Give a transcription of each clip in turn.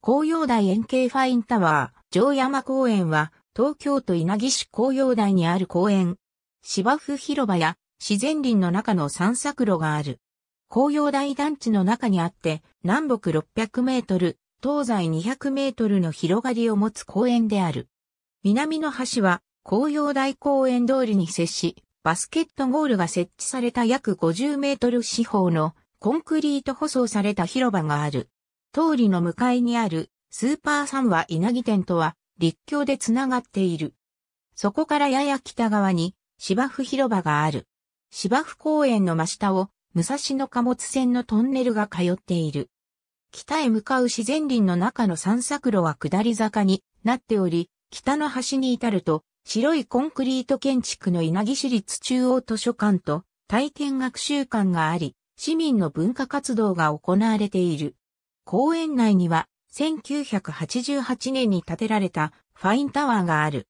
紅葉台円形ファインタワー、城山公園は、東京都稲城市紅葉台にある公園。芝生広場や自然林の中の散策路がある。紅葉台団地の中にあって、南北600メートル、東西200メートルの広がりを持つ公園である。南の端は、紅葉台公園通りに接し、バスケットゴールが設置された約50メートル四方のコンクリート舗装された広場がある。通りの向かいにあるスーパー三は稲城店とは立橋でつながっている。そこからやや北側に芝生広場がある。芝生公園の真下を武蔵野貨物線のトンネルが通っている。北へ向かう自然林の中の散策路は下り坂になっており、北の端に至ると白いコンクリート建築の稲城市立中央図書館と体験学習館があり、市民の文化活動が行われている。公園内には1988年に建てられたファインタワーがある。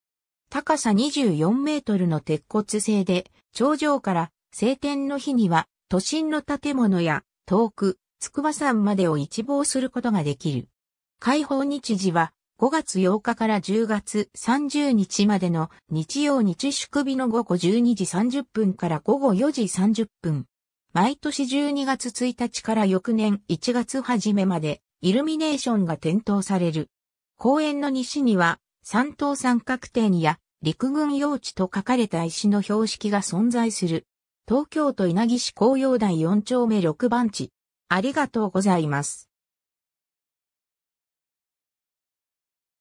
高さ24メートルの鉄骨製で、頂上から晴天の日には都心の建物や遠く筑波山までを一望することができる。開放日時は5月8日から10月30日までの日曜日祝日の午後12時30分から午後4時30分。毎年12月1日から翌年1月初めまでイルミネーションが点灯される。公園の西には三等三角点や陸軍用地と書かれた石の標識が存在する。東京都稲城市紅葉台4丁目6番地。ありがとうございます。